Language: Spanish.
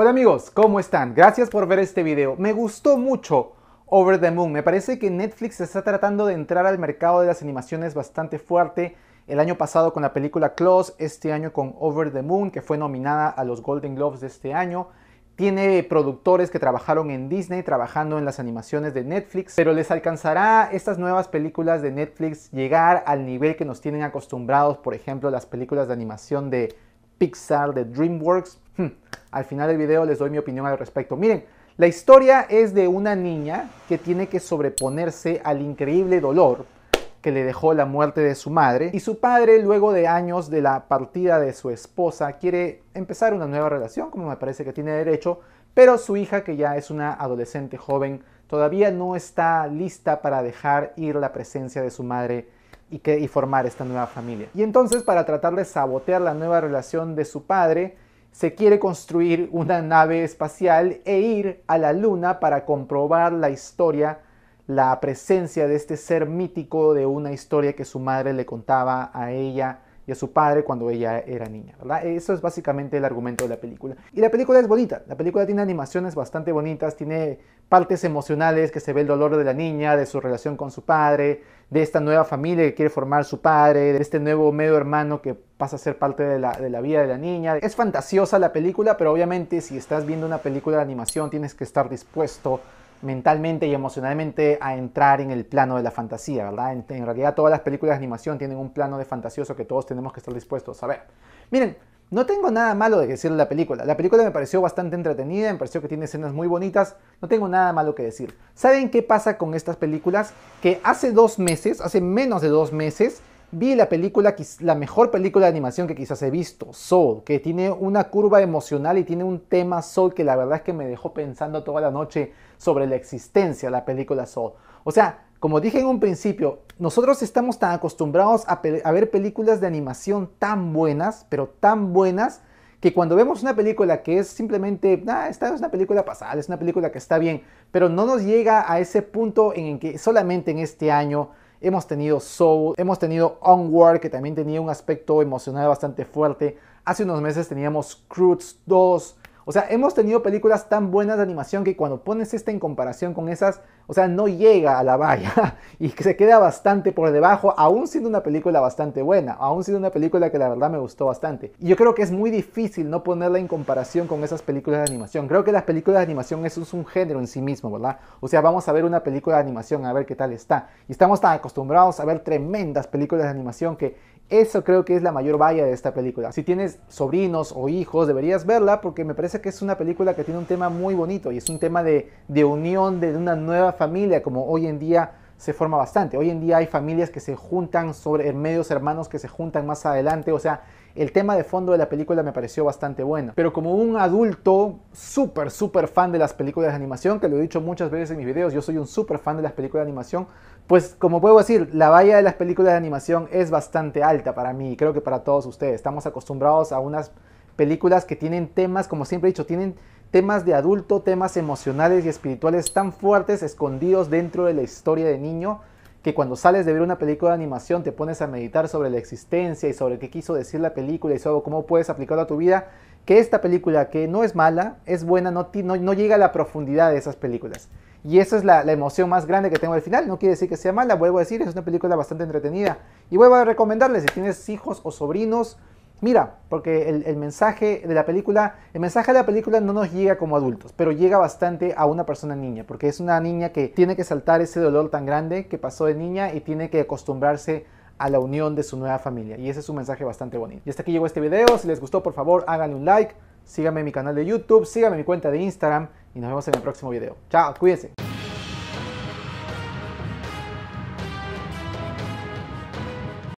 Hola amigos, ¿cómo están? Gracias por ver este video. Me gustó mucho Over the Moon. Me parece que Netflix está tratando de entrar al mercado de las animaciones bastante fuerte. El año pasado con la película Close, este año con Over the Moon, que fue nominada a los Golden Globes de este año. Tiene productores que trabajaron en Disney, trabajando en las animaciones de Netflix, pero les alcanzará estas nuevas películas de Netflix llegar al nivel que nos tienen acostumbrados, por ejemplo, las películas de animación de Pixar, de DreamWorks. Hmm, al final del video les doy mi opinión al respecto. Miren, la historia es de una niña que tiene que sobreponerse al increíble dolor que le dejó la muerte de su madre y su padre luego de años de la partida de su esposa quiere empezar una nueva relación como me parece que tiene derecho pero su hija que ya es una adolescente joven todavía no está lista para dejar ir la presencia de su madre y, formar esta nueva familia. Y entonces para tratar de sabotear la nueva relación de su padre, se quiere construir una nave espacial e ir a la luna para comprobar la historia, la presencia de este ser mítico de una historia que su madre le contaba a ella y a su padre cuando ella era niña, ¿verdad? Eso es básicamente el argumento de la película. Y la película es bonita, la película tiene animaciones bastante bonitas, tiene partes emocionales que se ve el dolor de la niña, de su relación con su padre, de esta nueva familia que quiere formar su padre, de este nuevo medio hermano que pasa a ser parte de la, de la, vida de la niña. Es fantasiosa la película, pero obviamente si estás viendo una película de animación tienes que estar dispuesto mentalmente y emocionalmente a entrar en el plano de la fantasía, ¿verdad? En, realidad todas las películas de animación tienen un plano de fantasioso que todos tenemos que estar dispuestos a ver. Miren, no tengo nada malo de decir la película. La película me pareció bastante entretenida, me pareció que tiene escenas muy bonitas, no tengo nada malo que decir. ¿Saben qué pasa con estas películas? Que hace dos meses, hace menos de dos meses, Vi la película, la mejor película de animación que quizás he visto, Soul, que tiene una curva emocional y tiene un tema Soul que la verdad es que me dejó pensando toda la noche sobre la existencia de la película Soul. O sea, como dije en un principio, nosotros estamos tan acostumbrados a, ver películas de animación tan buenas, pero tan buenas, que cuando vemos una película que es simplemente, ah, esta es una película pasada, es una película que está bien, pero no nos llega a ese punto en que solamente en este año hemos tenido Soul, hemos tenido Onward, que también tenía un aspecto emocional bastante fuerte. Hace unos meses teníamos Cruz 2, o sea, hemos tenido películas tan buenas de animación que cuando pones esta en comparación con esas, o sea, no llega a la valla y se queda bastante por debajo, aún siendo una película bastante buena, aún siendo una película que la verdad me gustó bastante. Y yo creo que es muy difícil no ponerla en comparación con esas películas de animación. Creo que las películas de animación es un género en sí mismo, ¿verdad? O sea, vamos a ver una película de animación a ver qué tal está. Y estamos tan acostumbrados a ver tremendas películas de animación que eso creo que es la mayor valla de esta película. Si tienes sobrinos o hijos, deberías verla porque me parece que es una película que tiene un tema muy bonito y es un tema de, de unión de una nueva familia, como hoy en día se forma bastante. Hoy en día hay familias que se juntan sobre medios hermanos que se juntan más adelante, o sea, el tema de fondo de la película me pareció bastante bueno. Pero como un adulto súper, súper fan de las películas de animación, que lo he dicho muchas veces en mis videos, yo soy un súper fan de las películas de animación, pues como puedo decir, la valla de las películas de animación es bastante alta para mí y creo que para todos ustedes. Estamos acostumbrados a unas películas que tienen temas, como siempre he dicho, tienen temas de adulto, temas emocionales y espirituales tan fuertes escondidos dentro de la historia de niño que cuando sales de ver una película de animación te pones a meditar sobre la existencia y sobre qué quiso decir la película y sobre cómo puedes aplicarlo a tu vida, que esta película que no es mala, es buena, no, no, no llega a la profundidad de esas películas. Y esa es la, la, emoción más grande que tengo al final. No quiere decir que sea mala, vuelvo a decir, es una película bastante entretenida. Y vuelvo a recomendarles, si tienes hijos o sobrinos, mira, porque el, mensaje de la película, el mensaje de la película no nos llega como adultos, pero llega bastante a una persona niña, porque es una niña que tiene que saltar ese dolor tan grande que pasó de niña y tiene que acostumbrarse a la unión de su nueva familia. Y ese es un mensaje bastante bonito. Y hasta aquí llegó este video. Si les gustó, por favor, háganle un like. Síganme en mi canal de YouTube, síganme mi cuenta de Instagram y nos vemos en el próximo video. Chao, cuídense.